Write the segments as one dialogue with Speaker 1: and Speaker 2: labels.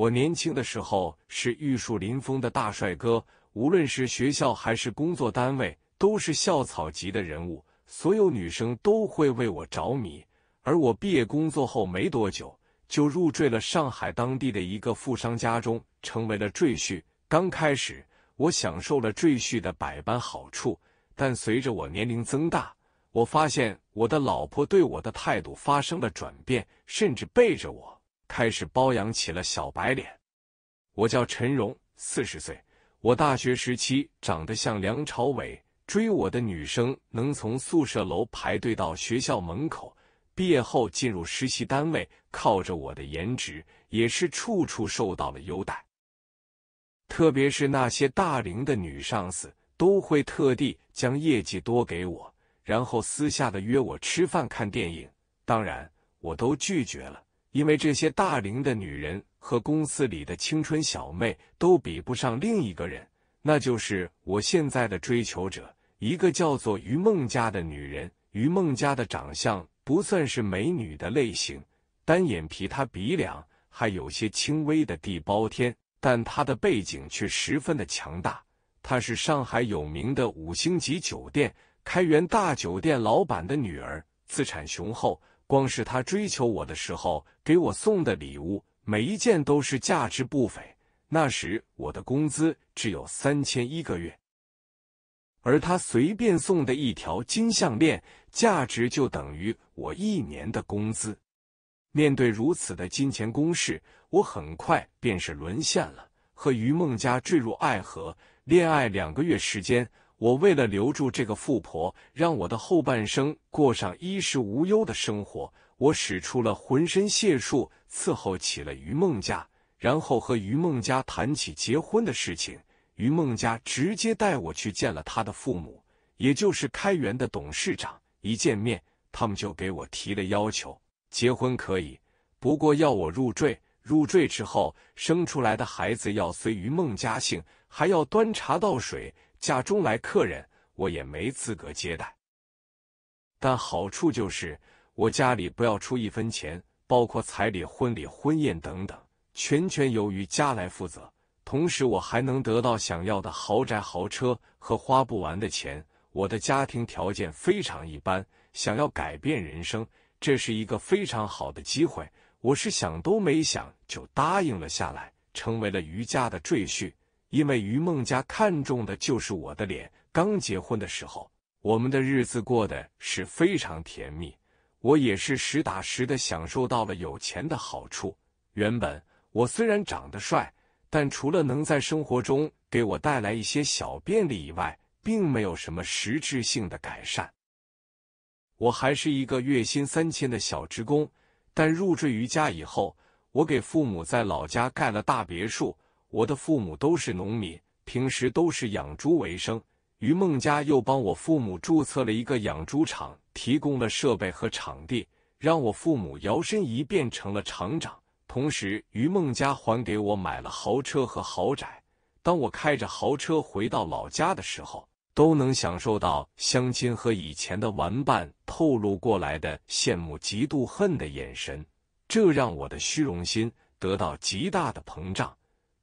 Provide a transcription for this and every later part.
Speaker 1: 我年轻的时候是玉树临风的大帅哥，无论是学校还是工作单位，都是校草级的人物，所有女生都会为我着迷。而我毕业工作后没多久，就入赘了上海当地的一个富商家中，成为了赘婿。刚开始，我享受了赘婿的百般好处，但随着我年龄增大，我发现我的老婆对我的态度发生了转变，甚至背着我。开始包养起了小白脸。我叫陈荣，四十岁。我大学时期长得像梁朝伟，追我的女生能从宿舍楼排队到学校门口。毕业后进入实习单位，靠着我的颜值，也是处处受到了优待。特别是那些大龄的女上司，都会特地将业绩多给我，然后私下的约我吃饭看电影，当然我都拒绝了。因为这些大龄的女人和公司里的青春小妹都比不上另一个人，那就是我现在的追求者，一个叫做于梦佳的女人。于梦佳的长相不算是美女的类型，单眼皮，她鼻梁还有些轻微的地包天，但她的背景却十分的强大，她是上海有名的五星级酒店开元大酒店老板的女儿，资产雄厚。光是他追求我的时候，给我送的礼物，每一件都是价值不菲。那时我的工资只有三千一个月，而他随便送的一条金项链，价值就等于我一年的工资。面对如此的金钱攻势，我很快便是沦陷了，和于梦佳坠入爱河。恋爱两个月时间。我为了留住这个富婆，让我的后半生过上衣食无忧的生活，我使出了浑身解数，伺候起了于梦佳。然后和于梦佳谈起结婚的事情，于梦佳直接带我去见了他的父母，也就是开元的董事长。一见面，他们就给我提了要求：结婚可以，不过要我入赘。入赘之后，生出来的孩子要随于梦佳姓，还要端茶倒水。家中来客人，我也没资格接待。但好处就是，我家里不要出一分钱，包括彩礼、婚礼、婚宴等等，全权由于家来负责。同时，我还能得到想要的豪宅、豪车和花不完的钱。我的家庭条件非常一般，想要改变人生，这是一个非常好的机会。我是想都没想就答应了下来，成为了余家的赘婿。因为于梦家看中的就是我的脸。刚结婚的时候，我们的日子过得是非常甜蜜，我也是实打实的享受到了有钱的好处。原本我虽然长得帅，但除了能在生活中给我带来一些小便利以外，并没有什么实质性的改善。我还是一个月薪三千的小职工，但入赘于家以后，我给父母在老家盖了大别墅。我的父母都是农民，平时都是养猪为生。于梦佳又帮我父母注册了一个养猪场，提供了设备和场地，让我父母摇身一变成了厂长。同时，于梦佳还给我买了豪车和豪宅。当我开着豪车回到老家的时候，都能享受到乡亲和以前的玩伴透露过来的羡慕、嫉妒、恨的眼神，这让我的虚荣心得到极大的膨胀。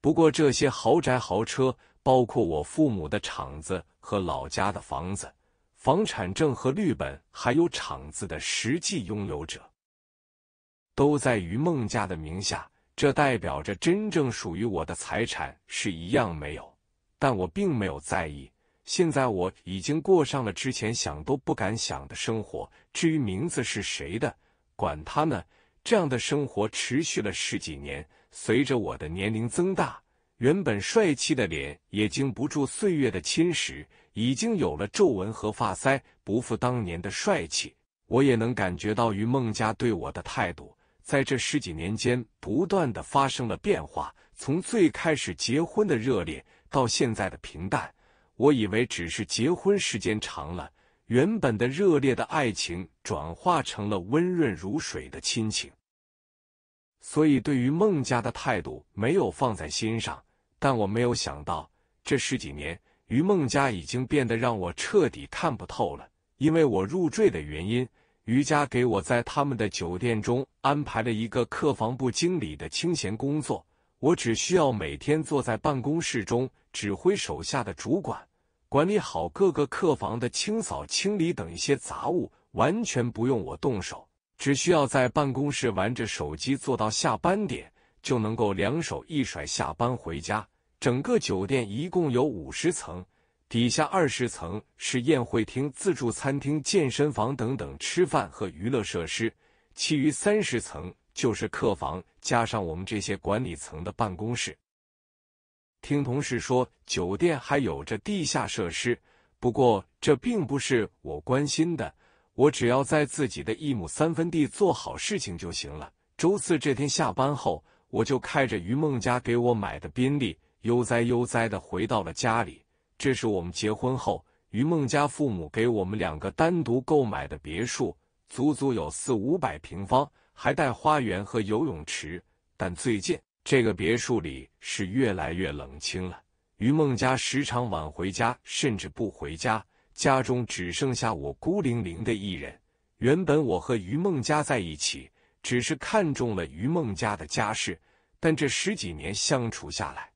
Speaker 1: 不过，这些豪宅、豪车，包括我父母的厂子和老家的房子、房产证和绿本，还有厂子的实际拥有者，都在于孟家的名下。这代表着真正属于我的财产是一样没有，但我并没有在意。现在我已经过上了之前想都不敢想的生活。至于名字是谁的，管他呢！这样的生活持续了十几年。随着我的年龄增大，原本帅气的脸也经不住岁月的侵蚀，已经有了皱纹和发腮，不复当年的帅气。我也能感觉到于孟佳对我的态度，在这十几年间不断的发生了变化，从最开始结婚的热烈，到现在的平淡。我以为只是结婚时间长了，原本的热烈的爱情转化成了温润如水的亲情。所以，对于孟家的态度没有放在心上，但我没有想到，这十几年于孟家已经变得让我彻底看不透了。因为我入赘的原因，于家给我在他们的酒店中安排了一个客房部经理的清闲工作，我只需要每天坐在办公室中指挥手下的主管，管理好各个客房的清扫、清理等一些杂物，完全不用我动手。只需要在办公室玩着手机做到下班点，就能够两手一甩下班回家。整个酒店一共有五十层，底下二十层是宴会厅、自助餐厅、健身房等等吃饭和娱乐设施，其余三十层就是客房，加上我们这些管理层的办公室。听同事说，酒店还有着地下设施，不过这并不是我关心的。我只要在自己的一亩三分地做好事情就行了。周四这天下班后，我就开着于梦佳给我买的宾利，悠哉悠哉的回到了家里。这是我们结婚后于梦佳父母给我们两个单独购买的别墅，足足有四五百平方，还带花园和游泳池。但最近这个别墅里是越来越冷清了，于梦佳时常晚回家，甚至不回家。家中只剩下我孤零零的一人。原本我和于梦佳在一起，只是看中了于梦佳的家世，但这十几年相处下来，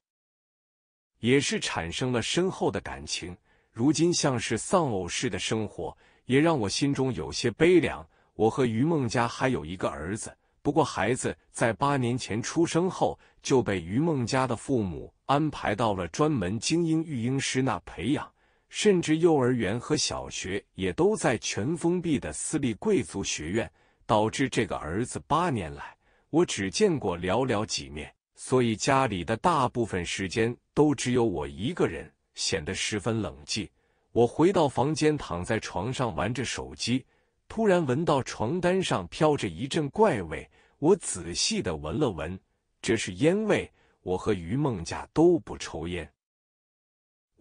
Speaker 1: 也是产生了深厚的感情。如今像是丧偶式的生活，也让我心中有些悲凉。我和于梦佳还有一个儿子，不过孩子在八年前出生后，就被于梦佳的父母安排到了专门精英育婴师那培养。甚至幼儿园和小学也都在全封闭的私立贵族学院，导致这个儿子八年来我只见过寥寥几面，所以家里的大部分时间都只有我一个人，显得十分冷寂。我回到房间，躺在床上玩着手机，突然闻到床单上飘着一阵怪味，我仔细的闻了闻，这是烟味。我和于梦家都不抽烟。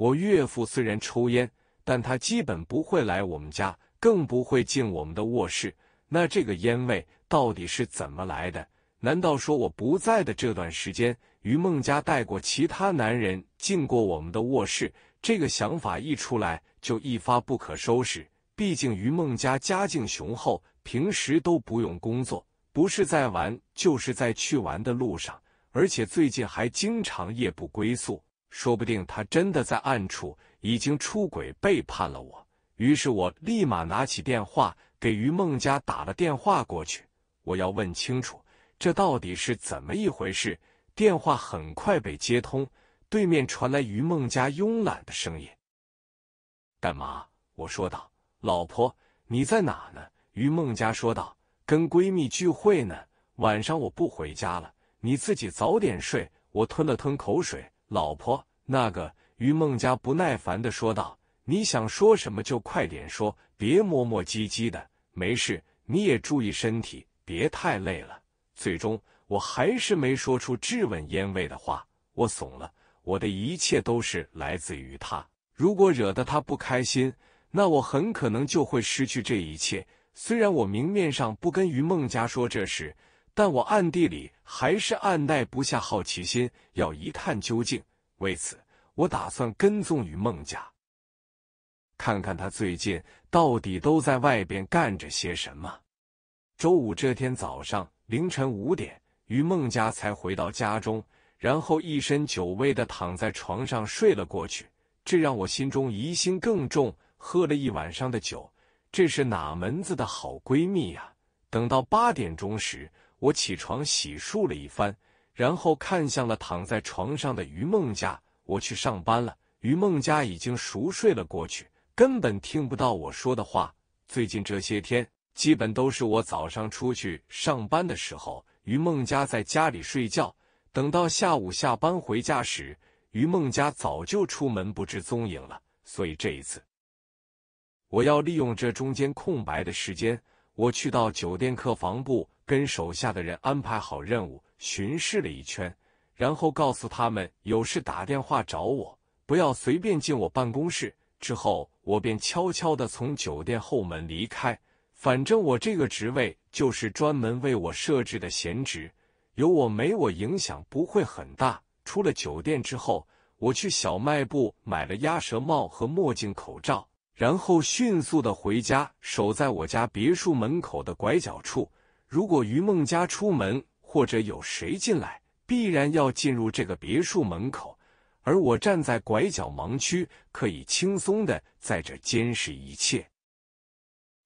Speaker 1: 我岳父虽然抽烟，但他基本不会来我们家，更不会进我们的卧室。那这个烟味到底是怎么来的？难道说我不在的这段时间，于梦佳带过其他男人进过我们的卧室？这个想法一出来，就一发不可收拾。毕竟于梦佳家境雄厚，平时都不用工作，不是在玩，就是在去玩的路上，而且最近还经常夜不归宿。说不定他真的在暗处已经出轨背叛了我，于是我立马拿起电话给于梦佳打了电话过去，我要问清楚这到底是怎么一回事。电话很快被接通，对面传来于梦佳慵懒的声音：“干嘛？”我说道：“老婆，你在哪呢？”于梦佳说道：“跟闺蜜聚会呢，晚上我不回家了，你自己早点睡。”我吞了吞口水。老婆，那个于梦佳不耐烦的说道：“你想说什么就快点说，别磨磨唧唧的。没事，你也注意身体，别太累了。”最终，我还是没说出质问烟味的话，我怂了。我的一切都是来自于他，如果惹得他不开心，那我很可能就会失去这一切。虽然我明面上不跟于梦佳说这事。但我暗地里还是按耐不下好奇心，要一探究竟。为此，我打算跟踪于孟家，看看他最近到底都在外边干着些什么。周五这天早上，凌晨五点，于孟家才回到家中，然后一身酒味的躺在床上睡了过去。这让我心中疑心更重。喝了一晚上的酒，这是哪门子的好闺蜜呀？等到八点钟时。我起床洗漱了一番，然后看向了躺在床上的于梦佳。我去上班了，于梦佳已经熟睡了过去，根本听不到我说的话。最近这些天，基本都是我早上出去上班的时候，于梦佳在家里睡觉；等到下午下班回家时，于梦佳早就出门不知踪影了。所以这一次，我要利用这中间空白的时间，我去到酒店客房部。跟手下的人安排好任务，巡视了一圈，然后告诉他们有事打电话找我，不要随便进我办公室。之后，我便悄悄地从酒店后门离开。反正我这个职位就是专门为我设置的闲职，有我没我影响不会很大。出了酒店之后，我去小卖部买了鸭舌帽和墨镜、口罩，然后迅速的回家，守在我家别墅门口的拐角处。如果于梦佳出门，或者有谁进来，必然要进入这个别墅门口。而我站在拐角盲区，可以轻松的在这监视一切。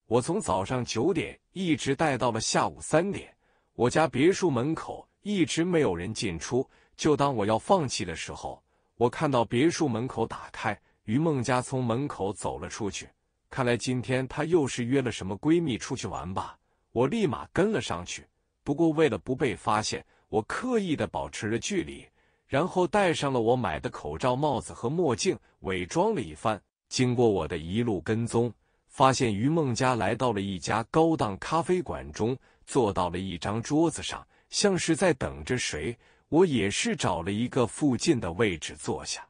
Speaker 1: 我从早上九点一直待到了下午三点，我家别墅门口一直没有人进出。就当我要放弃的时候，我看到别墅门口打开，于梦佳从门口走了出去。看来今天她又是约了什么闺蜜出去玩吧。我立马跟了上去，不过为了不被发现，我刻意的保持了距离，然后戴上了我买的口罩、帽子和墨镜，伪装了一番。经过我的一路跟踪，发现于梦佳来到了一家高档咖啡馆中，坐到了一张桌子上，像是在等着谁。我也是找了一个附近的位置坐下。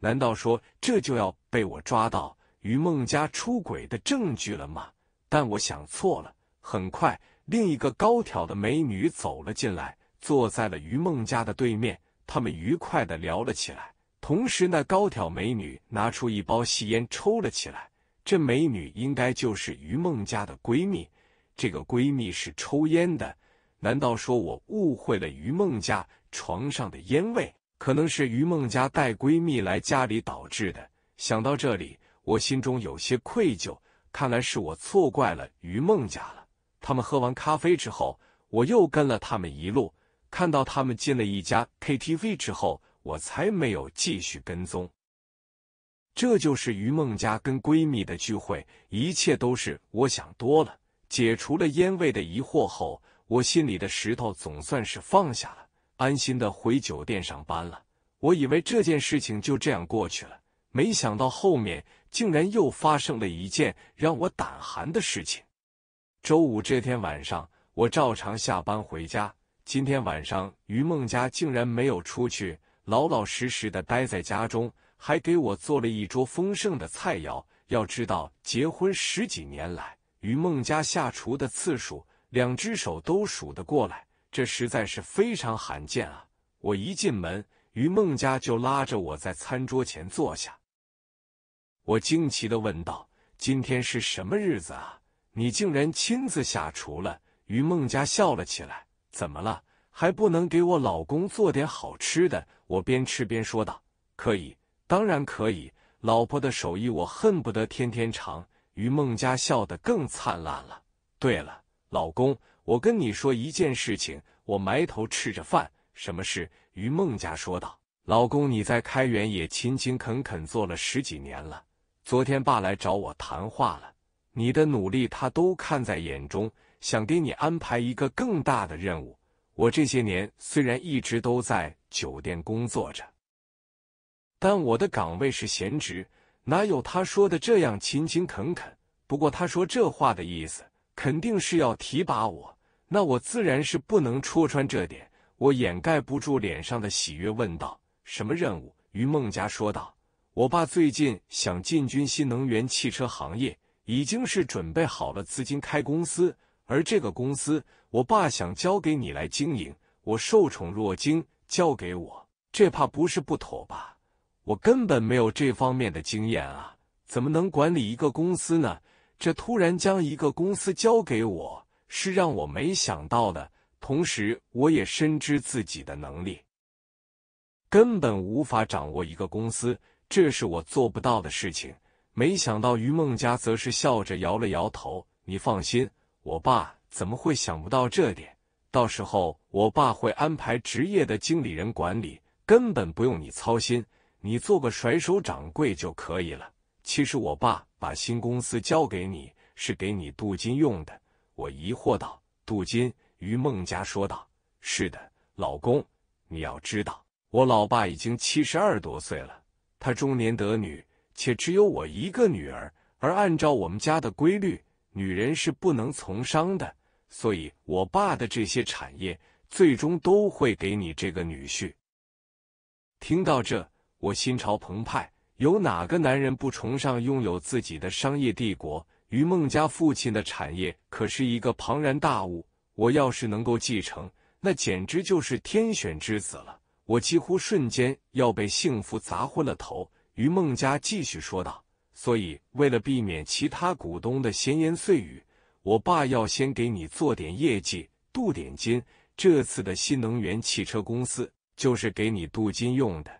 Speaker 1: 难道说这就要被我抓到于梦家出轨的证据了吗？但我想错了。很快，另一个高挑的美女走了进来，坐在了于梦家的对面。他们愉快的聊了起来，同时那高挑美女拿出一包细烟抽了起来。这美女应该就是于梦家的闺蜜。这个闺蜜是抽烟的，难道说我误会了于梦家床上的烟味？可能是于梦佳带闺蜜来家里导致的。想到这里，我心中有些愧疚，看来是我错怪了于梦佳了。他们喝完咖啡之后，我又跟了他们一路，看到他们进了一家 KTV 之后，我才没有继续跟踪。这就是于梦佳跟闺蜜的聚会，一切都是我想多了。解除了烟味的疑惑后，我心里的石头总算是放下了。安心的回酒店上班了。我以为这件事情就这样过去了，没想到后面竟然又发生了一件让我胆寒的事情。周五这天晚上，我照常下班回家。今天晚上，于梦家竟然没有出去，老老实实的待在家中，还给我做了一桌丰盛的菜肴。要知道，结婚十几年来，于梦家下厨的次数，两只手都数得过来。这实在是非常罕见啊！我一进门，于梦家就拉着我在餐桌前坐下。我惊奇的问道：“今天是什么日子啊？你竟然亲自下厨了？”于梦家笑了起来：“怎么了？还不能给我老公做点好吃的？”我边吃边说道：“可以，当然可以，老婆的手艺我恨不得天天尝。”于梦家笑得更灿烂了。对了，老公。我跟你说一件事情，我埋头吃着饭。什么事？于梦佳说道：“老公，你在开元也勤勤恳恳做了十几年了。昨天爸来找我谈话了，你的努力他都看在眼中，想给你安排一个更大的任务。我这些年虽然一直都在酒店工作着，但我的岗位是闲职，哪有他说的这样勤勤恳恳？不过他说这话的意思，肯定是要提拔我。”那我自然是不能戳穿这点，我掩盖不住脸上的喜悦，问道：“什么任务？”于梦佳说道：“我爸最近想进军新能源汽车行业，已经是准备好了资金开公司，而这个公司，我爸想交给你来经营。”我受宠若惊，交给我，这怕不是不妥吧？我根本没有这方面的经验啊，怎么能管理一个公司呢？这突然将一个公司交给我。是让我没想到的，同时我也深知自己的能力根本无法掌握一个公司，这是我做不到的事情。没想到于梦佳则是笑着摇了摇头：“你放心，我爸怎么会想不到这点？到时候我爸会安排职业的经理人管理，根本不用你操心，你做个甩手掌柜就可以了。其实我爸把新公司交给你，是给你镀金用的。”我疑惑道：“杜金，于孟家说道：‘是的，老公，你要知道，我老爸已经七十二多岁了，他中年得女，且只有我一个女儿。而按照我们家的规律，女人是不能从商的，所以我爸的这些产业，最终都会给你这个女婿。’听到这，我心潮澎湃。有哪个男人不崇尚拥有自己的商业帝国？”于孟家父亲的产业可是一个庞然大物，我要是能够继承，那简直就是天选之子了。我几乎瞬间要被幸福砸昏了头。于孟家继续说道：“所以为了避免其他股东的闲言碎语，我爸要先给你做点业绩，镀点金。这次的新能源汽车公司就是给你镀金用的。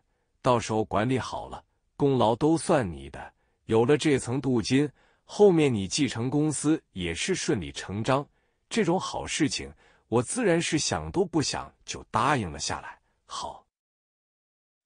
Speaker 1: 到时候管理好了，功劳都算你的。有了这层镀金。”后面你继承公司也是顺理成章，这种好事情，我自然是想都不想就答应了下来。好，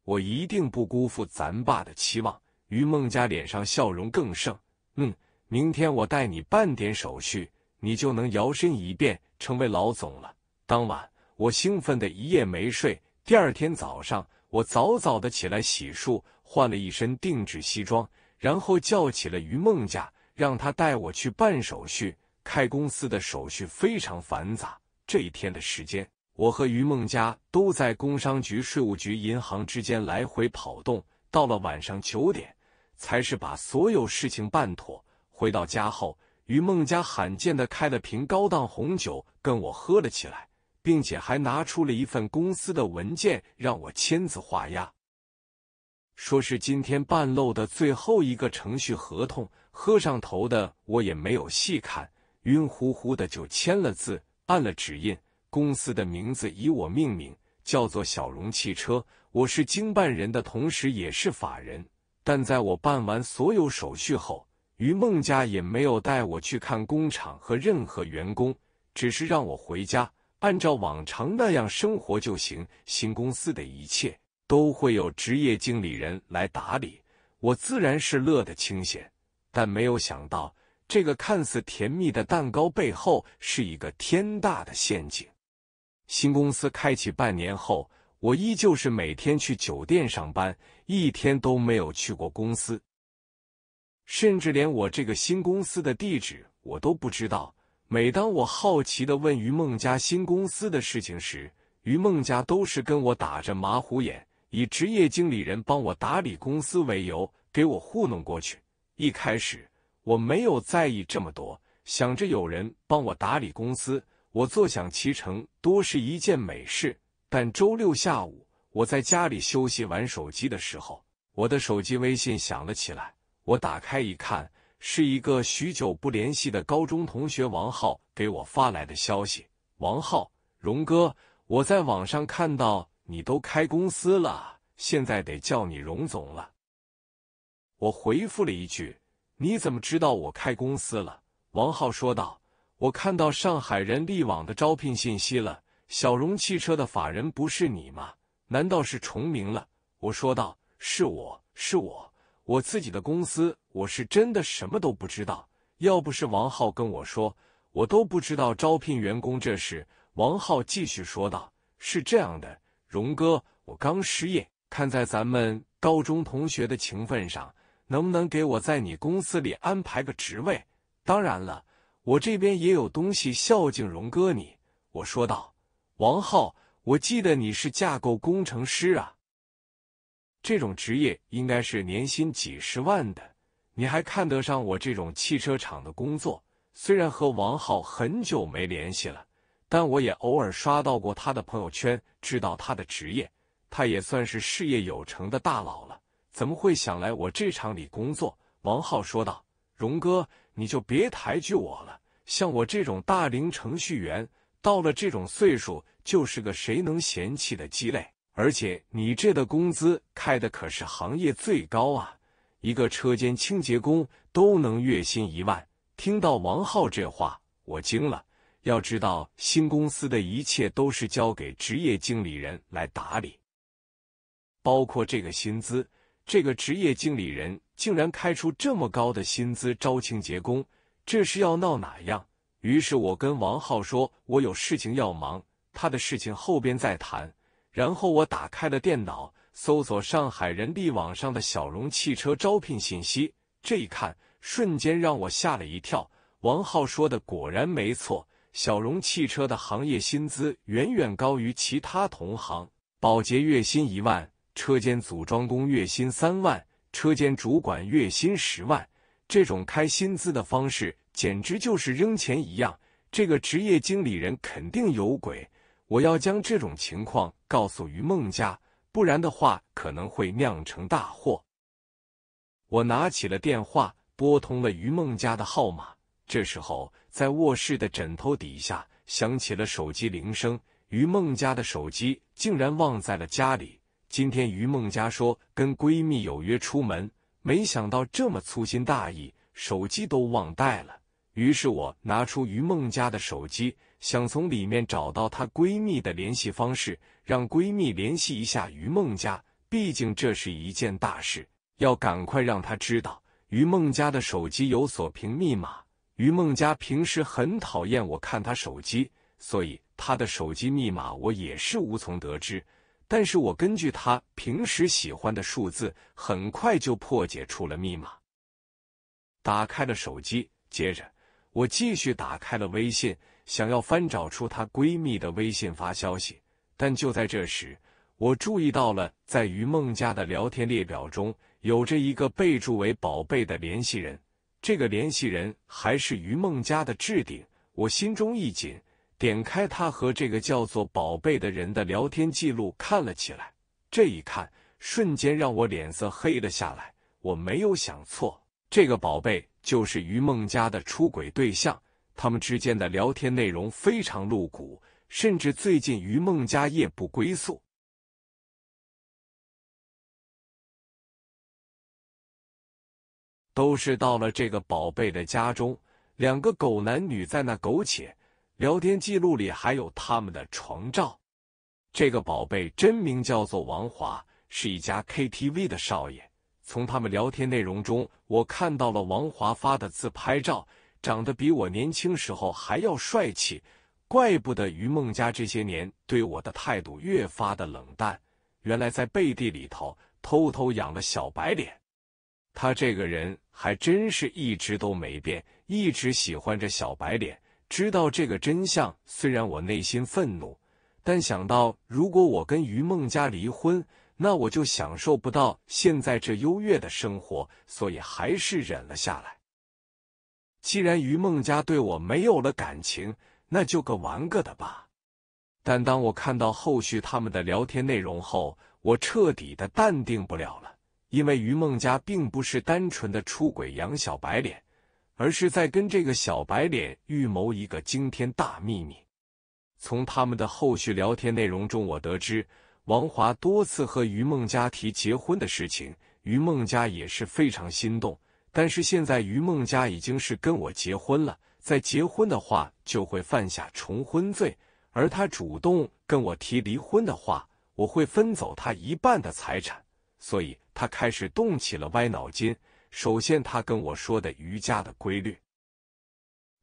Speaker 1: 我一定不辜负咱爸的期望。于梦佳脸上笑容更盛，嗯，明天我带你办点手续，你就能摇身一变成为老总了。当晚，我兴奋的一夜没睡。第二天早上，我早早的起来洗漱，换了一身定制西装，然后叫起了于梦佳。让他带我去办手续，开公司的手续非常繁杂。这一天的时间，我和于梦佳都在工商局、税务局、银行之间来回跑动。到了晚上九点，才是把所有事情办妥。回到家后，于梦佳罕见地开了瓶高档红酒，跟我喝了起来，并且还拿出了一份公司的文件让我签字画押。说是今天办漏的最后一个程序合同，喝上头的我也没有细看，晕乎乎的就签了字，按了指印。公司的名字以我命名，叫做小荣汽车，我是经办人的，同时也是法人。但在我办完所有手续后，于梦家也没有带我去看工厂和任何员工，只是让我回家，按照往常那样生活就行。新公司的一切。都会有职业经理人来打理，我自然是乐得清闲。但没有想到，这个看似甜蜜的蛋糕背后是一个天大的陷阱。新公司开启半年后，我依旧是每天去酒店上班，一天都没有去过公司，甚至连我这个新公司的地址我都不知道。每当我好奇的问于梦家新公司的事情时，于梦家都是跟我打着马虎眼。以职业经理人帮我打理公司为由，给我糊弄过去。一开始我没有在意这么多，想着有人帮我打理公司，我坐享其成，多是一件美事。但周六下午，我在家里休息玩手机的时候，我的手机微信响了起来。我打开一看，是一个许久不联系的高中同学王浩给我发来的消息：“王浩，荣哥，我在网上看到。”你都开公司了，现在得叫你荣总了。我回复了一句：“你怎么知道我开公司了？”王浩说道：“我看到上海人力网的招聘信息了。小荣汽车的法人不是你吗？难道是重名了？”我说道：“是我是我，我自己的公司，我是真的什么都不知道。要不是王浩跟我说，我都不知道招聘员工这事。”王浩继续说道：“是这样的。”荣哥，我刚失业，看在咱们高中同学的情分上，能不能给我在你公司里安排个职位？当然了，我这边也有东西孝敬荣哥你。我说道：“王浩，我记得你是架构工程师啊，这种职业应该是年薪几十万的，你还看得上我这种汽车厂的工作？虽然和王浩很久没联系了。”但我也偶尔刷到过他的朋友圈，知道他的职业，他也算是事业有成的大佬了。怎么会想来我这厂里工作？王浩说道：“荣哥，你就别抬举我了。像我这种大龄程序员，到了这种岁数，就是个谁能嫌弃的鸡肋。而且你这的工资开的可是行业最高啊，一个车间清洁工都能月薪一万。”听到王浩这话，我惊了。要知道，新公司的一切都是交给职业经理人来打理，包括这个薪资。这个职业经理人竟然开出这么高的薪资招清洁工，这是要闹哪样？于是我跟王浩说：“我有事情要忙，他的事情后边再谈。”然后我打开了电脑，搜索上海人力网上的小荣汽车招聘信息。这一看，瞬间让我吓了一跳。王浩说的果然没错。小荣汽车的行业薪资远远高于其他同行，保洁月薪一万，车间组装工月薪三万，车间主管月薪十万。这种开薪资的方式简直就是扔钱一样。这个职业经理人肯定有鬼，我要将这种情况告诉于梦家，不然的话可能会酿成大祸。我拿起了电话，拨通了于梦家的号码。这时候，在卧室的枕头底下响起了手机铃声。于梦佳的手机竟然忘在了家里。今天于梦佳说跟闺蜜有约出门，没想到这么粗心大意，手机都忘带了。于是我拿出于梦佳的手机，想从里面找到她闺蜜的联系方式，让闺蜜联系一下于梦佳。毕竟这是一件大事，要赶快让她知道。于梦佳的手机有锁屏密码。于梦佳平时很讨厌我看她手机，所以她的手机密码我也是无从得知。但是我根据她平时喜欢的数字，很快就破解出了密码，打开了手机。接着，我继续打开了微信，想要翻找出她闺蜜的微信发消息。但就在这时，我注意到了，在于梦佳的聊天列表中，有着一个备注为“宝贝”的联系人。这个联系人还是于梦家的置顶，我心中一紧，点开他和这个叫做“宝贝”的人的聊天记录看了起来。这一看，瞬间让我脸色黑了下来。我没有想错，这个“宝贝”就是于梦家的出轨对象。他们之间的聊天内容非常露骨，甚至最近于梦家夜不归宿。都是到了这个宝贝的家中，两个狗男女在那苟且，聊天记录里还有他们的床照。这个宝贝真名叫做王华，是一家 KTV 的少爷。从他们聊天内容中，我看到了王华发的自拍照，长得比我年轻时候还要帅气，怪不得于梦佳这些年对我的态度越发的冷淡，原来在背地里头偷偷养了小白脸。他这个人还真是一直都没变，一直喜欢着小白脸。知道这个真相，虽然我内心愤怒，但想到如果我跟于梦佳离婚，那我就享受不到现在这优越的生活，所以还是忍了下来。既然于梦佳对我没有了感情，那就个玩个的吧。但当我看到后续他们的聊天内容后，我彻底的淡定不了了。因为于梦佳并不是单纯的出轨养小白脸，而是在跟这个小白脸预谋一个惊天大秘密。从他们的后续聊天内容中，我得知王华多次和于梦佳提结婚的事情，于梦佳也是非常心动。但是现在于梦佳已经是跟我结婚了，在结婚的话就会犯下重婚罪，而他主动跟我提离婚的话，我会分走他一半的财产。所以。他开始动起了歪脑筋。首先，他跟我说的瑜伽的规律，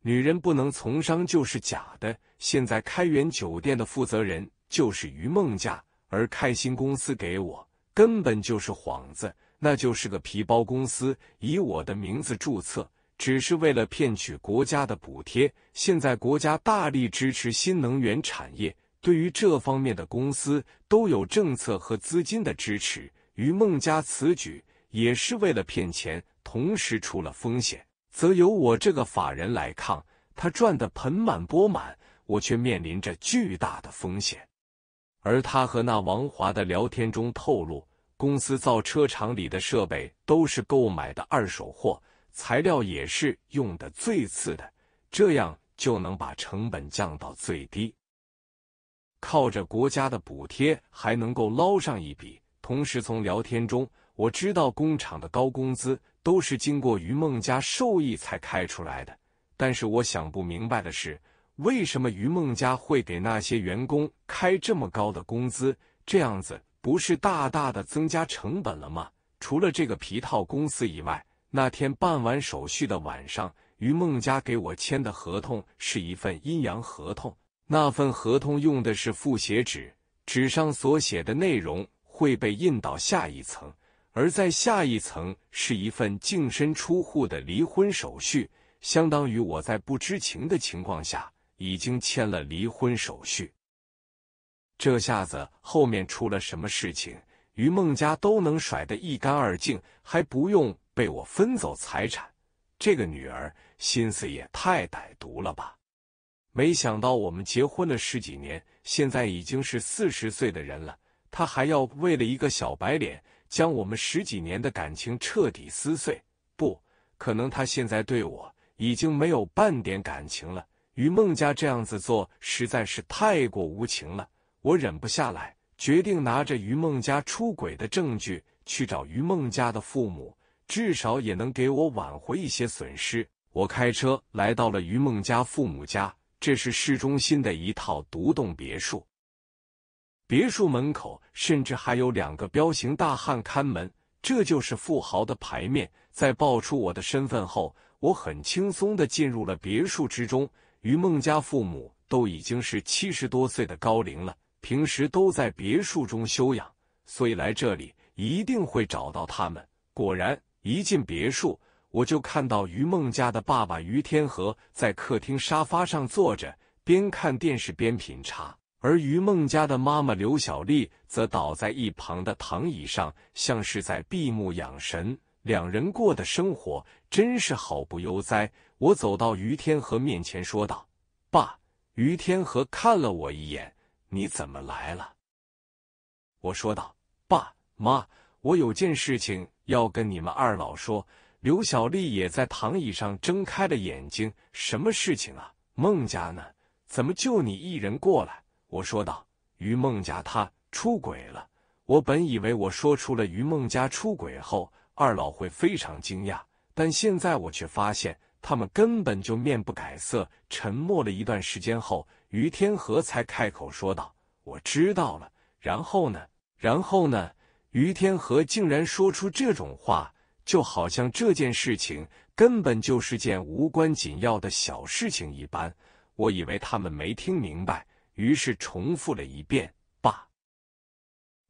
Speaker 1: 女人不能从商就是假的。现在开元酒店的负责人就是于梦家，而开心公司给我根本就是幌子，那就是个皮包公司，以我的名字注册，只是为了骗取国家的补贴。现在国家大力支持新能源产业，对于这方面的公司都有政策和资金的支持。于孟家此举也是为了骗钱，同时出了风险，则由我这个法人来抗。他赚得盆满钵满，我却面临着巨大的风险。而他和那王华的聊天中透露，公司造车厂里的设备都是购买的二手货，材料也是用的最次的，这样就能把成本降到最低。靠着国家的补贴，还能够捞上一笔。同时，从聊天中我知道，工厂的高工资都是经过于梦家授意才开出来的。但是，我想不明白的是，为什么于梦家会给那些员工开这么高的工资？这样子不是大大的增加成本了吗？除了这个皮套公司以外，那天办完手续的晚上，于梦家给我签的合同是一份阴阳合同。那份合同用的是复写纸，纸上所写的内容。会被印到下一层，而在下一层是一份净身出户的离婚手续，相当于我在不知情的情况下已经签了离婚手续。这下子后面出了什么事情，于梦佳都能甩得一干二净，还不用被我分走财产。这个女儿心思也太歹毒了吧！没想到我们结婚了十几年，现在已经是四十岁的人了。他还要为了一个小白脸，将我们十几年的感情彻底撕碎。不可能，他现在对我已经没有半点感情了。于梦佳这样子做，实在是太过无情了。我忍不下来，决定拿着于梦佳出轨的证据去找于梦佳的父母，至少也能给我挽回一些损失。我开车来到了于梦佳父母家，这是市中心的一套独栋别墅。别墅门口甚至还有两个彪形大汉看门，这就是富豪的牌面。在爆出我的身份后，我很轻松的进入了别墅之中。于孟家父母都已经是七十多岁的高龄了，平时都在别墅中休养，所以来这里一定会找到他们。果然，一进别墅，我就看到于孟家的爸爸于天和在客厅沙发上坐着，边看电视边品茶。而于孟家的妈妈刘小丽则倒在一旁的躺椅上，像是在闭目养神。两人过的生活真是好不悠哉。我走到于天河面前说道：“爸。”于天河看了我一眼：“你怎么来了？”我说道：“爸妈，我有件事情要跟你们二老说。”刘小丽也在躺椅上睁开了眼睛：“什么事情啊？孟家呢？怎么就你一人过来？”我说道：“于梦家他出轨了。”我本以为我说出了于梦家出轨后，二老会非常惊讶，但现在我却发现他们根本就面不改色。沉默了一段时间后，于天河才开口说道：“我知道了。”然后呢？然后呢？于天河竟然说出这种话，就好像这件事情根本就是件无关紧要的小事情一般。我以为他们没听明白。于是重复了一遍：“爸，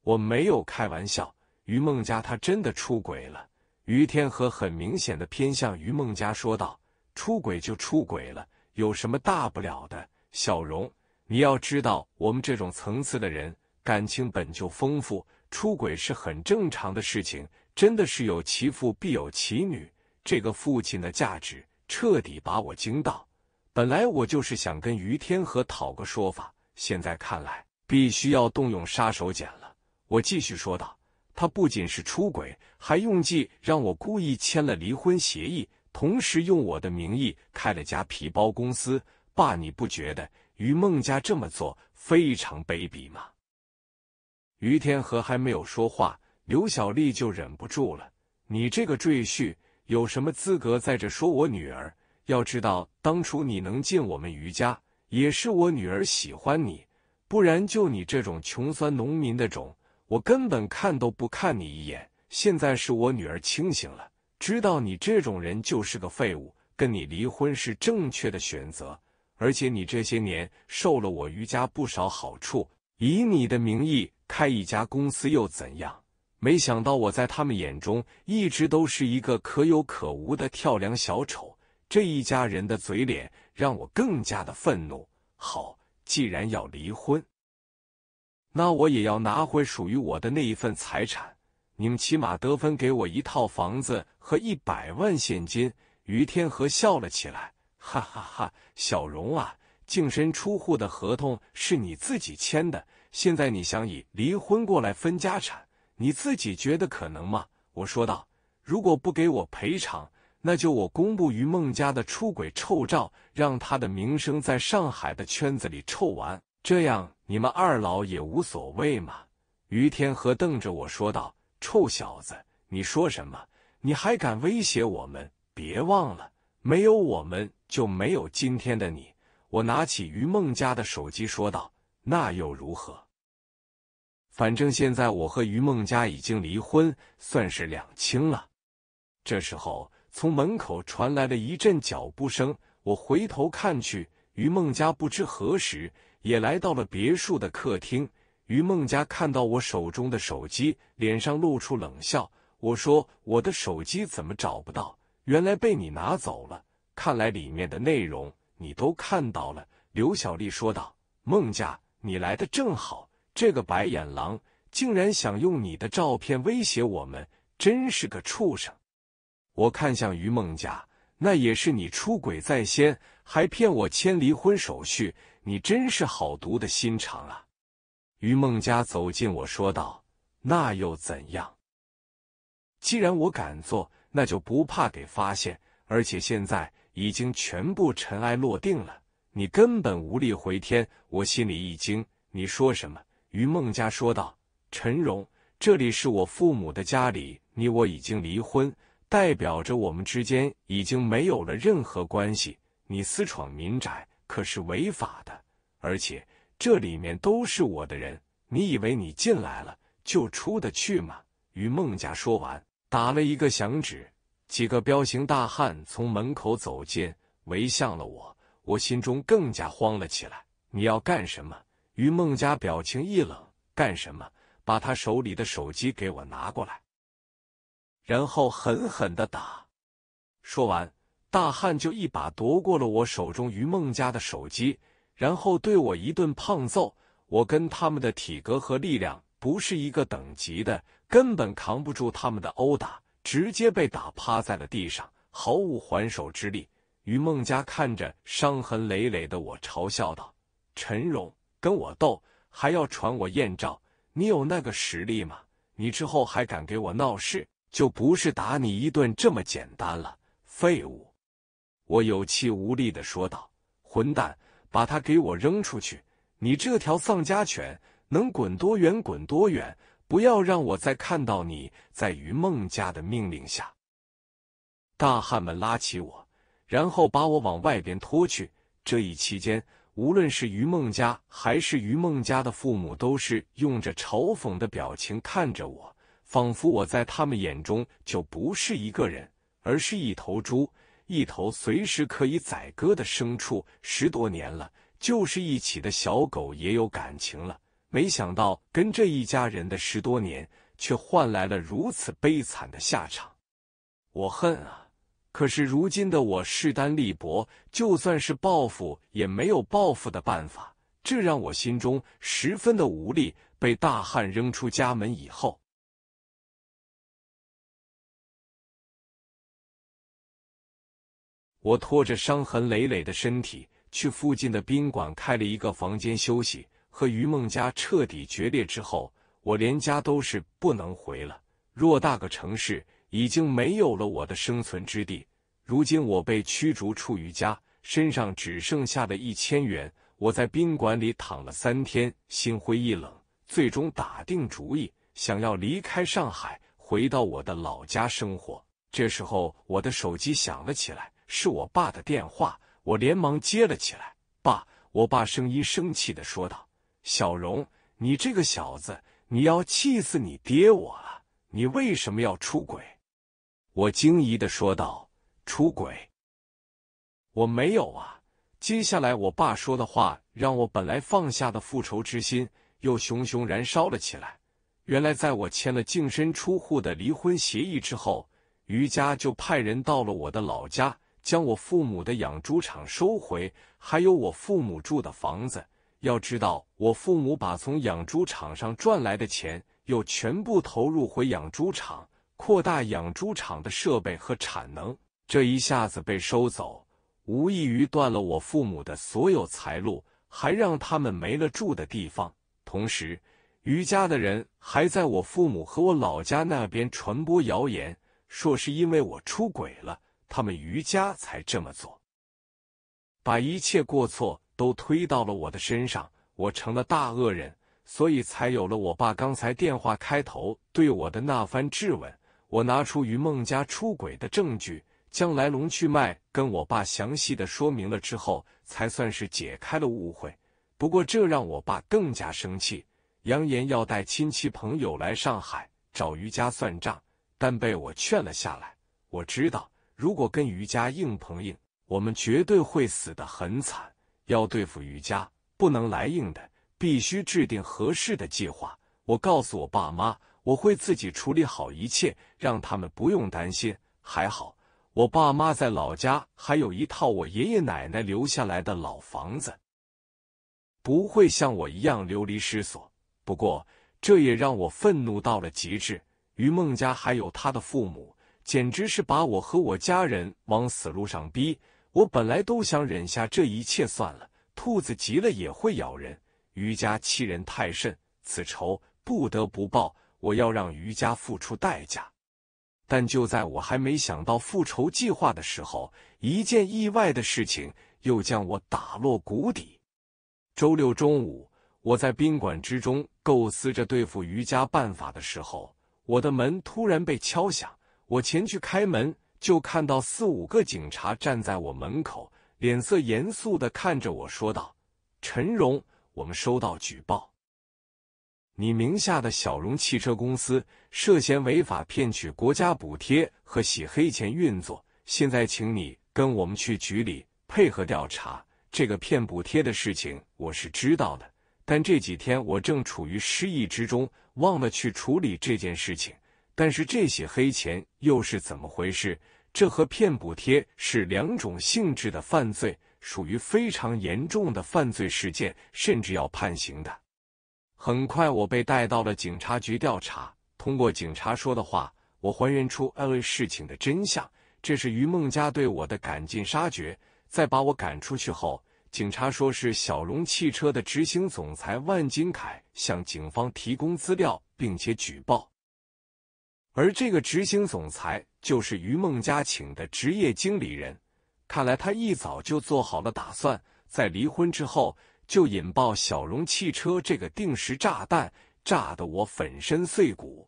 Speaker 1: 我没有开玩笑，于梦佳她真的出轨了。”于天河很明显的偏向于梦佳说道：“出轨就出轨了，有什么大不了的？小荣，你要知道，我们这种层次的人，感情本就丰富，出轨是很正常的事情。真的是有其父必有其女。”这个父亲的价值彻底把我惊到。本来我就是想跟于天河讨个说法。现在看来，必须要动用杀手锏了。我继续说道：“他不仅是出轨，还用计让我故意签了离婚协议，同时用我的名义开了家皮包公司。爸，你不觉得于孟家这么做非常卑鄙吗？”于天河还没有说话，刘小丽就忍不住了：“你这个赘婿有什么资格在这说我女儿？要知道，当初你能进我们于家。”也是我女儿喜欢你，不然就你这种穷酸农民的种，我根本看都不看你一眼。现在是我女儿清醒了，知道你这种人就是个废物，跟你离婚是正确的选择。而且你这些年受了我余家不少好处，以你的名义开一家公司又怎样？没想到我在他们眼中一直都是一个可有可无的跳梁小丑，这一家人的嘴脸。让我更加的愤怒。好，既然要离婚，那我也要拿回属于我的那一份财产。你们起码得分给我一套房子和一百万现金。于天和笑了起来，哈哈哈！小荣啊，净身出户的合同是你自己签的，现在你想以离婚过来分家产，你自己觉得可能吗？我说道。如果不给我赔偿，那就我公布于孟家的出轨臭照，让他的名声在上海的圈子里臭完，这样你们二老也无所谓嘛？于天河瞪着我说道：“臭小子，你说什么？你还敢威胁我们？别忘了，没有我们就没有今天的你。”我拿起于孟家的手机说道：“那又如何？反正现在我和于孟家已经离婚，算是两清了。”这时候。从门口传来了一阵脚步声，我回头看去，于梦佳不知何时也来到了别墅的客厅。于梦佳看到我手中的手机，脸上露出冷笑。我说：“我的手机怎么找不到？原来被你拿走了。看来里面的内容你都看到了。”刘小丽说道：“孟佳，你来的正好，这个白眼狼竟然想用你的照片威胁我们，真是个畜生。”我看向于梦佳，那也是你出轨在先，还骗我签离婚手续，你真是好毒的心肠啊！于梦佳走近我说道：“那又怎样？既然我敢做，那就不怕给发现。而且现在已经全部尘埃落定了，你根本无力回天。”我心里一惊，你说什么？于梦佳说道：“陈荣，这里是我父母的家里，你我已经离婚。”代表着我们之间已经没有了任何关系。你私闯民宅可是违法的，而且这里面都是我的人。你以为你进来了就出得去吗？于孟家说完，打了一个响指，几个彪形大汉从门口走进，围向了我。我心中更加慌了起来。你要干什么？于孟家表情一冷：“干什么？把他手里的手机给我拿过来。”然后狠狠的打。说完，大汉就一把夺过了我手中于梦佳的手机，然后对我一顿胖揍。我跟他们的体格和力量不是一个等级的，根本扛不住他们的殴打，直接被打趴在了地上，毫无还手之力。于梦佳看着伤痕累累的我，嘲笑道：“陈荣，跟我斗，还要传我艳照？你有那个实力吗？你之后还敢给我闹事？”就不是打你一顿这么简单了，废物！我有气无力的说道：“混蛋，把他给我扔出去！你这条丧家犬，能滚多远滚多远！不要让我再看到你在于梦家的命令下。”大汉们拉起我，然后把我往外边拖去。这一期间，无论是于梦家还是于梦家的父母，都是用着嘲讽的表情看着我。仿佛我在他们眼中就不是一个人，而是一头猪，一头随时可以宰割的牲畜。十多年了，就是一起的小狗也有感情了，没想到跟这一家人的十多年却换来了如此悲惨的下场。我恨啊！可是如今的我势单力薄，就算是报复也没有报复的办法，这让我心中十分的无力。被大汉扔出家门以后。我拖着伤痕累累的身体去附近的宾馆开了一个房间休息。和于梦佳彻底决裂之后，我连家都是不能回了。偌大个城市已经没有了我的生存之地。如今我被驱逐出于家，身上只剩下的一千元，我在宾馆里躺了三天，心灰意冷，最终打定主意想要离开上海，回到我的老家生活。这时候我的手机响了起来。是我爸的电话，我连忙接了起来。爸，我爸声音生气的说道：“小荣，你这个小子，你要气死你爹我啊！你为什么要出轨？”我惊疑的说道：“出轨？我没有啊！”接下来，我爸说的话让我本来放下的复仇之心又熊熊燃烧了起来。原来，在我签了净身出户的离婚协议之后，于家就派人到了我的老家。将我父母的养猪场收回，还有我父母住的房子。要知道，我父母把从养猪场上赚来的钱，又全部投入回养猪场，扩大养猪场的设备和产能。这一下子被收走，无异于断了我父母的所有财路，还让他们没了住的地方。同时，于家的人还在我父母和我老家那边传播谣言，说是因为我出轨了。他们于家才这么做，把一切过错都推到了我的身上，我成了大恶人，所以才有了我爸刚才电话开头对我的那番质问。我拿出于梦家出轨的证据，将来龙去脉跟我爸详细的说明了之后，才算是解开了误会。不过这让我爸更加生气，扬言要带亲戚朋友来上海找于家算账，但被我劝了下来。我知道。如果跟于家硬碰硬，我们绝对会死得很惨。要对付于家，不能来硬的，必须制定合适的计划。我告诉我爸妈，我会自己处理好一切，让他们不用担心。还好，我爸妈在老家还有一套我爷爷奶奶留下来的老房子，不会像我一样流离失所。不过，这也让我愤怒到了极致。于梦家还有他的父母。简直是把我和我家人往死路上逼！我本来都想忍下这一切算了，兔子急了也会咬人。于家欺人太甚，此仇不得不报！我要让于家付出代价。但就在我还没想到复仇计划的时候，一件意外的事情又将我打落谷底。周六中午，我在宾馆之中构思着对付于家办法的时候，我的门突然被敲响。我前去开门，就看到四五个警察站在我门口，脸色严肃的看着我说道：“陈荣，我们收到举报，你名下的小荣汽车公司涉嫌违法骗取国家补贴和洗黑钱运作，现在请你跟我们去局里配合调查。这个骗补贴的事情我是知道的，但这几天我正处于失忆之中，忘了去处理这件事情。”但是这些黑钱又是怎么回事？这和骗补贴是两种性质的犯罪，属于非常严重的犯罪事件，甚至要判刑的。很快，我被带到了警察局调查。通过警察说的话，我还原出 L 事情的真相。这是于梦佳对我的赶尽杀绝，在把我赶出去后，警察说是小荣汽车的执行总裁万金凯向警方提供资料并且举报。而这个执行总裁就是于梦佳请的职业经理人，看来他一早就做好了打算，在离婚之后就引爆小荣汽车这个定时炸弹，炸得我粉身碎骨。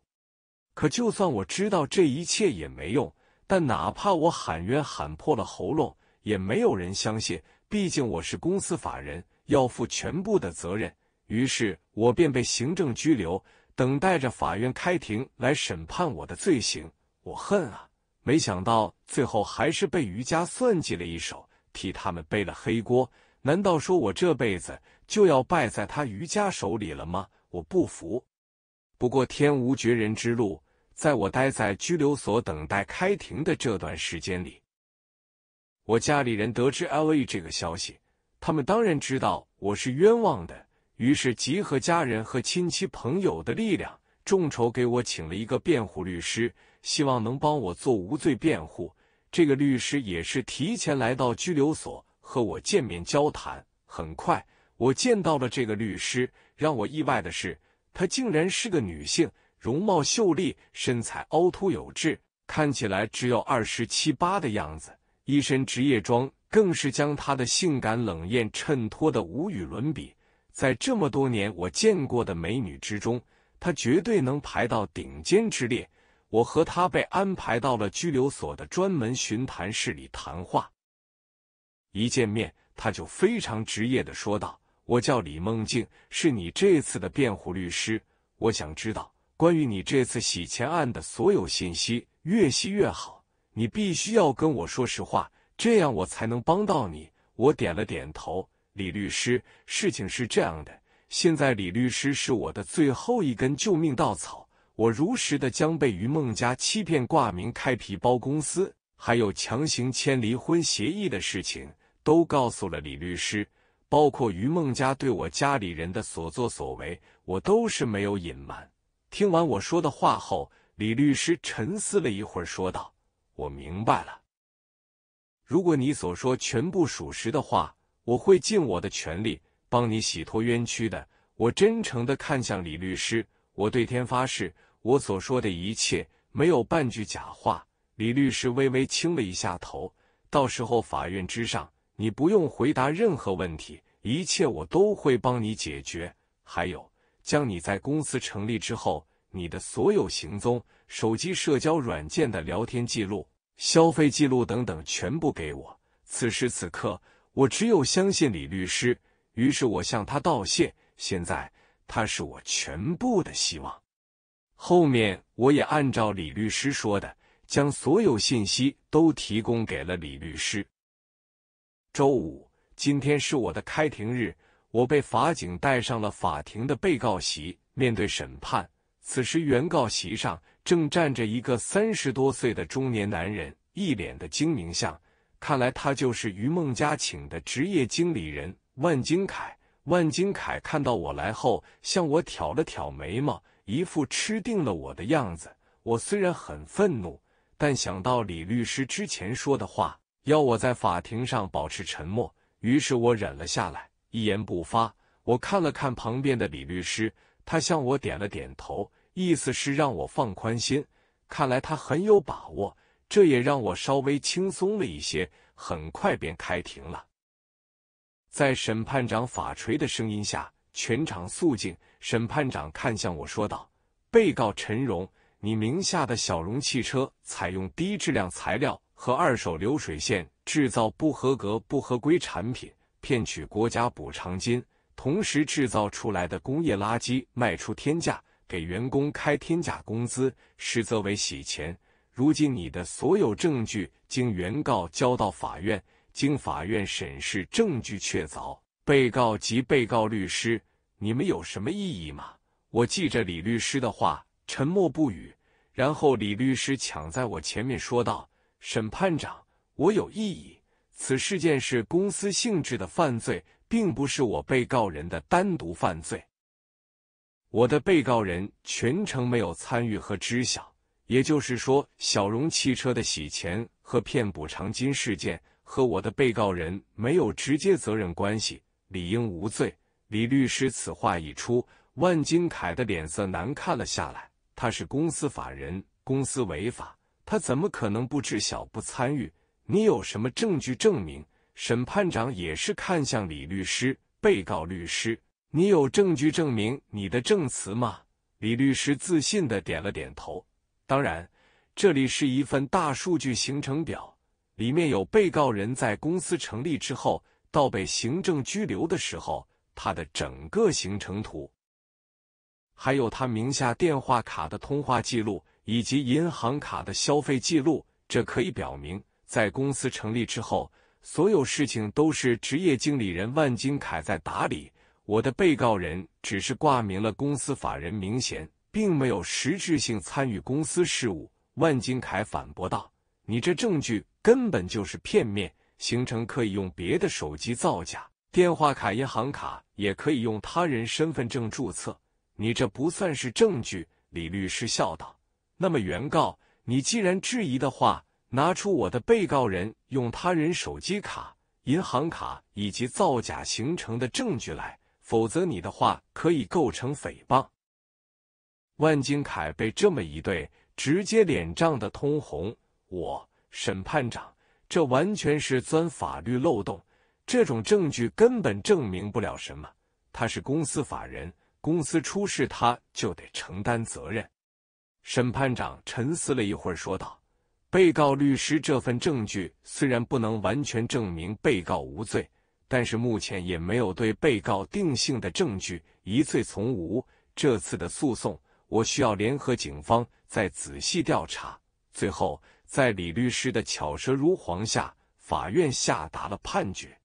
Speaker 1: 可就算我知道这一切也没用，但哪怕我喊冤喊破了喉咙，也没有人相信，毕竟我是公司法人，要负全部的责任。于是我便被行政拘留。等待着法院开庭来审判我的罪行，我恨啊！没想到最后还是被余家算计了一手，替他们背了黑锅。难道说我这辈子就要败在他瑜家手里了吗？我不服！不过天无绝人之路，在我待在拘留所等待开庭的这段时间里，我家里人得知 L A 这个消息，他们当然知道我是冤枉的。于是集合家人和亲戚朋友的力量，众筹给我请了一个辩护律师，希望能帮我做无罪辩护。这个律师也是提前来到拘留所和我见面交谈。很快，我见到了这个律师。让我意外的是，她竟然是个女性，容貌秀丽，身材凹凸有致，看起来只有二十七八的样子。一身职业装更是将她的性感冷艳衬托得无与伦比。在这么多年我见过的美女之中，她绝对能排到顶尖之列。我和她被安排到了拘留所的专门巡谈室里谈话。一见面，她就非常职业的说道：“我叫李梦静，是你这次的辩护律师。我想知道关于你这次洗钱案的所有信息，越细越好。你必须要跟我说实话，这样我才能帮到你。”我点了点头。李律师，事情是这样的，现在李律师是我的最后一根救命稻草。我如实的将被于梦佳欺骗、挂名开皮包公司，还有强行签离婚协议的事情，都告诉了李律师。包括于梦佳对我家里人的所作所为，我都是没有隐瞒。听完我说的话后，李律师沉思了一会儿，说道：“我明白了。如果你所说全部属实的话。”我会尽我的全力帮你洗脱冤屈的。我真诚的看向李律师，我对天发誓，我所说的一切没有半句假话。李律师微微轻了一下头，到时候法院之上，你不用回答任何问题，一切我都会帮你解决。还有，将你在公司成立之后你的所有行踪、手机社交软件的聊天记录、消费记录等等全部给我。此时此刻。我只有相信李律师，于是我向他道谢。现在他是我全部的希望。后面我也按照李律师说的，将所有信息都提供给了李律师。周五，今天是我的开庭日，我被法警带上了法庭的被告席，面对审判。此时，原告席上正站着一个三十多岁的中年男人，一脸的精明相。看来他就是于梦佳请的职业经理人万金凯。万金凯看到我来后，向我挑了挑眉毛，一副吃定了我的样子。我虽然很愤怒，但想到李律师之前说的话，要我在法庭上保持沉默，于是我忍了下来，一言不发。我看了看旁边的李律师，他向我点了点头，意思是让我放宽心。看来他很有把握。这也让我稍微轻松了一些。很快便开庭了，在审判长法锤的声音下，全场肃静。审判长看向我说道：“被告陈荣，你名下的小荣汽车采用低质量材料和二手流水线制造不合格、不合规产品，骗取国家补偿金；同时制造出来的工业垃圾卖出天价，给员工开天价工资，实则为洗钱。”如今你的所有证据经原告交到法院，经法院审视，证据确凿。被告及被告律师，你们有什么异议吗？我记着李律师的话，沉默不语。然后李律师抢在我前面说道：“审判长，我有异议。此事件是公司性质的犯罪，并不是我被告人的单独犯罪。我的被告人全程没有参与和知晓。”也就是说，小荣汽车的洗钱和骗补偿金事件和我的被告人没有直接责任关系，理应无罪。李律师此话一出，万金凯的脸色难看了下来。他是公司法人，公司违法，他怎么可能不知晓、不参与？你有什么证据证明？审判长也是看向李律师，被告律师，你有证据证明你的证词吗？李律师自信的点了点头。当然，这里是一份大数据行程表，里面有被告人在公司成立之后到被行政拘留的时候他的整个行程图，还有他名下电话卡的通话记录以及银行卡的消费记录。这可以表明，在公司成立之后，所有事情都是职业经理人万金凯在打理，我的被告人只是挂名了公司法人名衔。并没有实质性参与公司事务，万金凯反驳道：“你这证据根本就是片面，形成可以用别的手机造假，电话卡、银行卡也可以用他人身份证注册，你这不算是证据。”李律师笑道：“那么，原告，你既然质疑的话，拿出我的被告人用他人手机卡、银行卡以及造假形成的证据来，否则你的话可以构成诽谤。”万金凯被这么一对，直接脸涨得通红。我，审判长，这完全是钻法律漏洞，这种证据根本证明不了什么。他是公司法人，公司出事他就得承担责任。审判长沉思了一会儿，说道：“被告律师，这份证据虽然不能完全证明被告无罪，但是目前也没有对被告定性的证据，疑罪从无。这次的诉讼。”我需要联合警方再仔细调查。最后，在李律师的巧舌如簧下，法院下达了判决。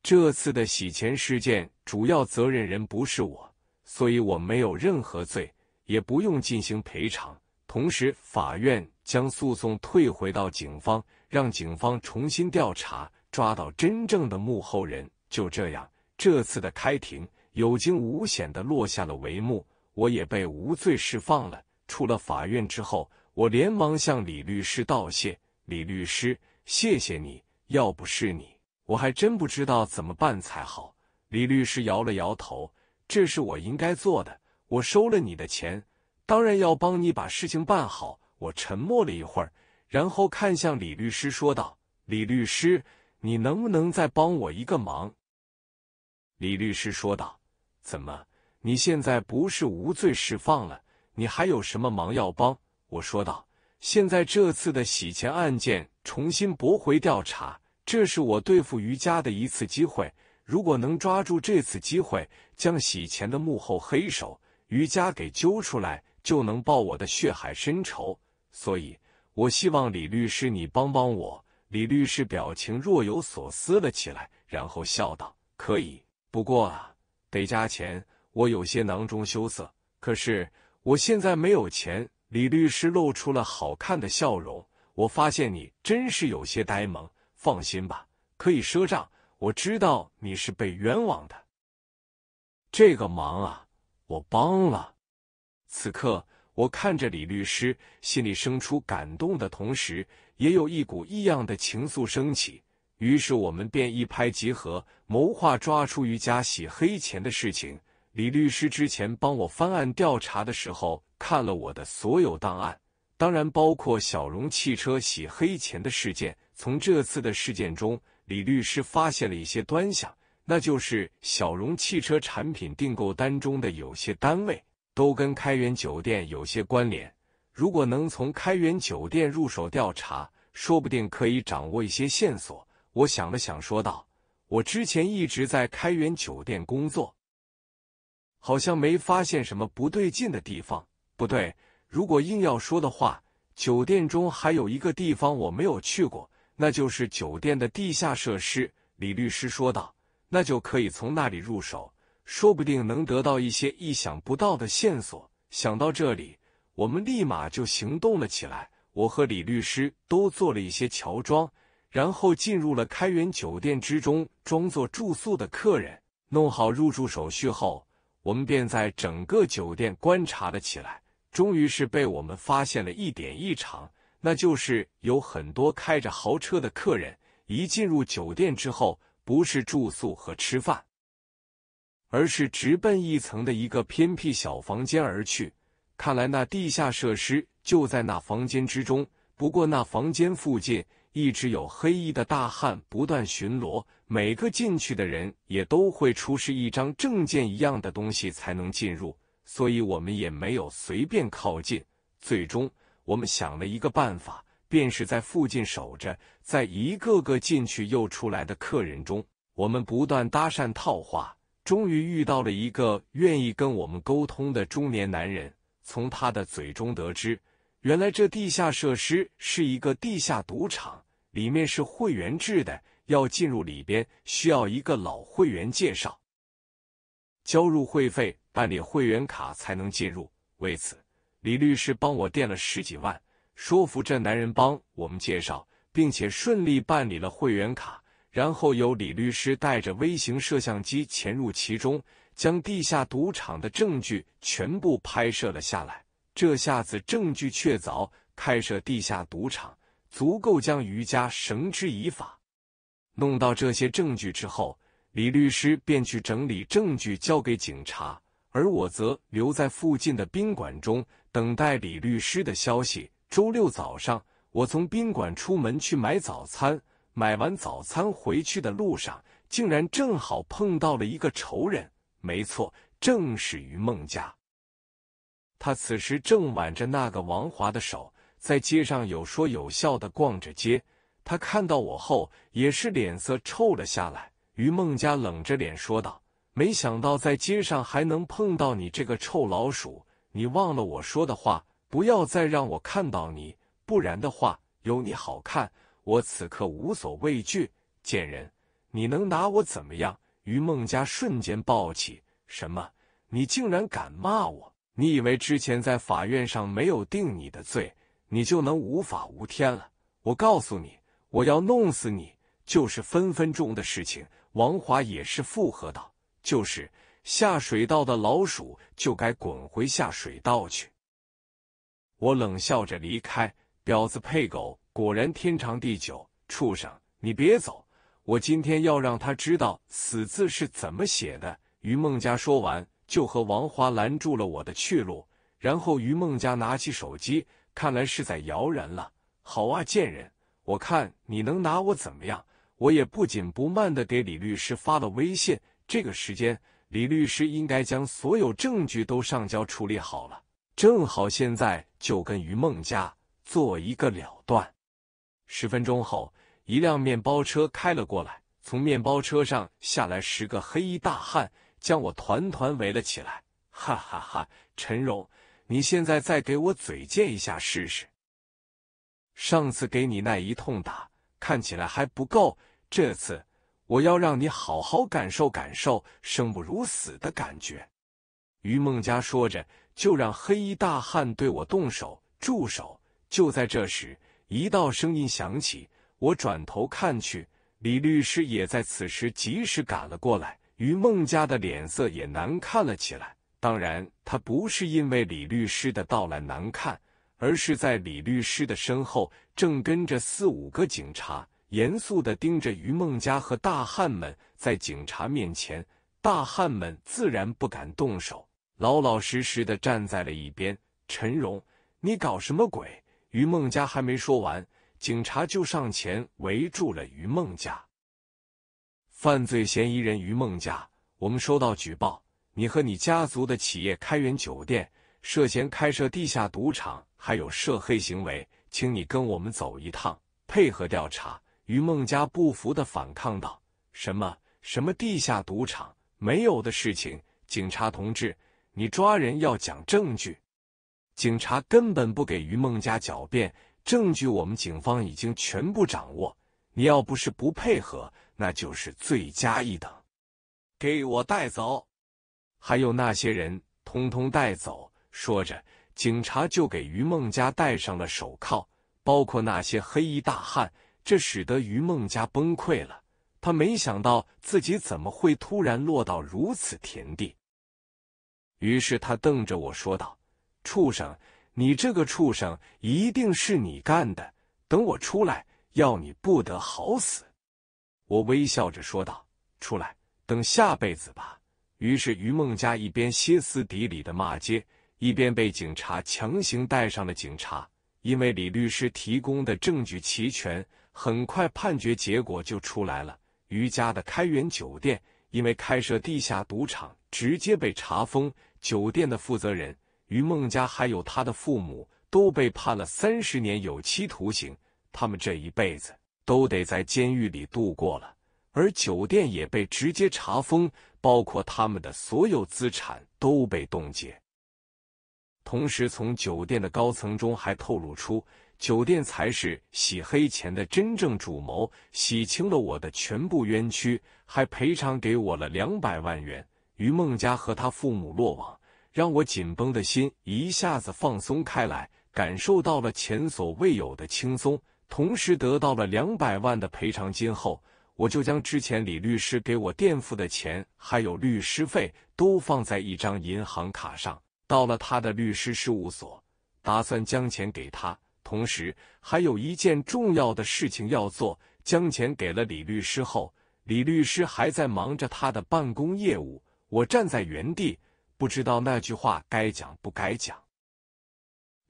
Speaker 1: 这次的洗钱事件主要责任人不是我，所以我没有任何罪，也不用进行赔偿。同时，法院将诉讼退回到警方，让警方重新调查，抓到真正的幕后人。就这样，这次的开庭有惊无险的落下了帷幕，我也被无罪释放了。出了法院之后，我连忙向李律师道谢：“李律师，谢谢你，要不是你，我还真不知道怎么办才好。”李律师摇了摇头：“这是我应该做的，我收了你的钱，当然要帮你把事情办好。”我沉默了一会儿，然后看向李律师说道：“李律师，你能不能再帮我一个忙？”李律师说道：“怎么？你现在不是无罪释放了？你还有什么忙要帮？”我说道：“现在这次的洗钱案件重新驳回调查，这是我对付于家的一次机会。如果能抓住这次机会，将洗钱的幕后黑手于家给揪出来，就能报我的血海深仇。所以，我希望李律师你帮帮我。”李律师表情若有所思了起来，然后笑道：“可以。”不过啊，得加钱。我有些囊中羞涩，可是我现在没有钱。李律师露出了好看的笑容。我发现你真是有些呆萌。放心吧，可以赊账。我知道你是被冤枉的，这个忙啊，我帮了。此刻，我看着李律师，心里生出感动的同时，也有一股异样的情愫升起。于是我们便一拍即合，谋划抓出于家洗黑钱的事情。李律师之前帮我翻案调查的时候，看了我的所有档案，当然包括小荣汽车洗黑钱的事件。从这次的事件中，李律师发现了一些端详，那就是小荣汽车产品订购单中的有些单位都跟开元酒店有些关联。如果能从开元酒店入手调查，说不定可以掌握一些线索。我想了想，说道：“我之前一直在开元酒店工作，好像没发现什么不对劲的地方。不对，如果硬要说的话，酒店中还有一个地方我没有去过，那就是酒店的地下设施。”李律师说道：“那就可以从那里入手，说不定能得到一些意想不到的线索。”想到这里，我们立马就行动了起来。我和李律师都做了一些乔装。然后进入了开元酒店之中，装作住宿的客人。弄好入住手续后，我们便在整个酒店观察了起来。终于是被我们发现了一点异常，那就是有很多开着豪车的客人，一进入酒店之后，不是住宿和吃饭，而是直奔一层的一个偏僻小房间而去。看来那地下设施就在那房间之中。不过那房间附近。一直有黑衣的大汉不断巡逻，每个进去的人也都会出示一张证件一样的东西才能进入，所以我们也没有随便靠近。最终，我们想了一个办法，便是在附近守着，在一个个进去又出来的客人中，我们不断搭讪套话，终于遇到了一个愿意跟我们沟通的中年男人。从他的嘴中得知，原来这地下设施是一个地下赌场。里面是会员制的，要进入里边需要一个老会员介绍，交入会费办理会员卡才能进入。为此，李律师帮我垫了十几万，说服这男人帮我们介绍，并且顺利办理了会员卡。然后由李律师带着微型摄像机潜入其中，将地下赌场的证据全部拍摄了下来。这下子证据确凿，开设地下赌场。足够将于家绳之以法。弄到这些证据之后，李律师便去整理证据，交给警察，而我则留在附近的宾馆中等待李律师的消息。周六早上，我从宾馆出门去买早餐，买完早餐回去的路上，竟然正好碰到了一个仇人，没错，正是于梦家。他此时正挽着那个王华的手。在街上有说有笑的逛着街，他看到我后也是脸色臭了下来。于梦佳冷着脸说道：“没想到在街上还能碰到你这个臭老鼠，你忘了我说的话，不要再让我看到你，不然的话有你好看！”我此刻无所畏惧，贱人，你能拿我怎么样？于梦佳瞬间暴起：“什么？你竟然敢骂我？你以为之前在法院上没有定你的罪？”你就能无法无天了！我告诉你，我要弄死你，就是分分钟的事情。王华也是附和道：“就是下水道的老鼠，就该滚回下水道去。”我冷笑着离开。婊子配狗，果然天长地久。畜生，你别走！我今天要让他知道“死”字是怎么写的。于梦佳说完，就和王华拦住了我的去路。然后于梦佳拿起手机。看来是在摇人了。好啊，贱人，我看你能拿我怎么样？我也不紧不慢的给李律师发了微信。这个时间，李律师应该将所有证据都上交处理好了。正好现在就跟于梦佳做一个了断。十分钟后，一辆面包车开了过来，从面包车上下来十个黑衣大汉，将我团团围了起来。哈哈哈，陈荣。你现在再给我嘴贱一下试试。上次给你那一通打看起来还不够，这次我要让你好好感受感受生不如死的感觉。于梦佳说着，就让黑衣大汉对我动手。住手！就在这时，一道声音响起，我转头看去，李律师也在此时及时赶了过来。于梦佳的脸色也难看了起来。当然，他不是因为李律师的到来难看，而是在李律师的身后正跟着四五个警察，严肃的盯着于梦佳和大汉们。在警察面前，大汉们自然不敢动手，老老实实的站在了一边。陈荣，你搞什么鬼？于梦佳还没说完，警察就上前围住了于梦佳。犯罪嫌疑人于梦佳，我们收到举报。你和你家族的企业开元酒店涉嫌开设地下赌场，还有涉黑行为，请你跟我们走一趟，配合调查。于梦佳不服的反抗道：“什么什么地下赌场？没有的事情！警察同志，你抓人要讲证据。”警察根本不给于梦佳狡辩，证据我们警方已经全部掌握。你要不是不配合，那就是罪加一等，给我带走！还有那些人，通通带走。说着，警察就给于梦佳戴上了手铐，包括那些黑衣大汉。这使得于梦佳崩溃了。他没想到自己怎么会突然落到如此田地。于是他瞪着我说道：“畜生，你这个畜生，一定是你干的！等我出来，要你不得好死！”我微笑着说道：“出来，等下辈子吧。”于是，于梦佳一边歇斯底里的骂街，一边被警察强行带上了警察。因为李律师提供的证据齐全，很快判决结果就出来了。于家的开元酒店因为开设地下赌场，直接被查封。酒店的负责人于梦佳还有他的父母都被判了三十年有期徒刑，他们这一辈子都得在监狱里度过了。而酒店也被直接查封。包括他们的所有资产都被冻结。同时，从酒店的高层中还透露出，酒店才是洗黑钱的真正主谋，洗清了我的全部冤屈，还赔偿给我了两百万元。于梦佳和他父母落网，让我紧绷的心一下子放松开来，感受到了前所未有的轻松。同时，得到了两百万的赔偿金后。我就将之前李律师给我垫付的钱，还有律师费，都放在一张银行卡上，到了他的律师事务所，打算将钱给他。同时，还有一件重要的事情要做。将钱给了李律师后，李律师还在忙着他的办公业务。我站在原地，不知道那句话该讲不该讲。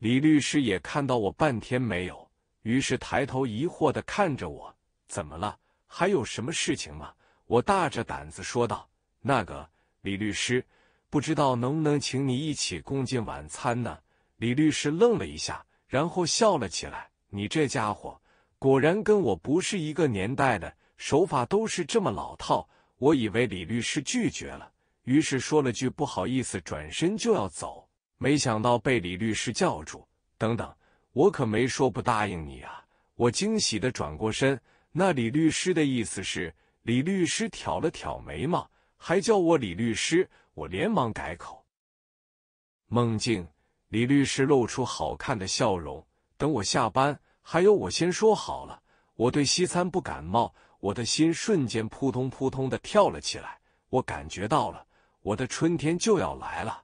Speaker 1: 李律师也看到我半天没有，于是抬头疑惑的看着我：“怎么了？”还有什么事情吗？我大着胆子说道：“那个李律师，不知道能不能请你一起共进晚餐呢？”李律师愣了一下，然后笑了起来：“你这家伙，果然跟我不是一个年代的，手法都是这么老套。”我以为李律师拒绝了，于是说了句：“不好意思。”转身就要走，没想到被李律师叫住：“等等，我可没说不答应你啊！”我惊喜的转过身。那李律师的意思是，李律师挑了挑眉毛，还叫我李律师，我连忙改口。梦境，李律师露出好看的笑容。等我下班，还有我先说好了，我对西餐不感冒。我的心瞬间扑通扑通的跳了起来，我感觉到了，我的春天就要来了。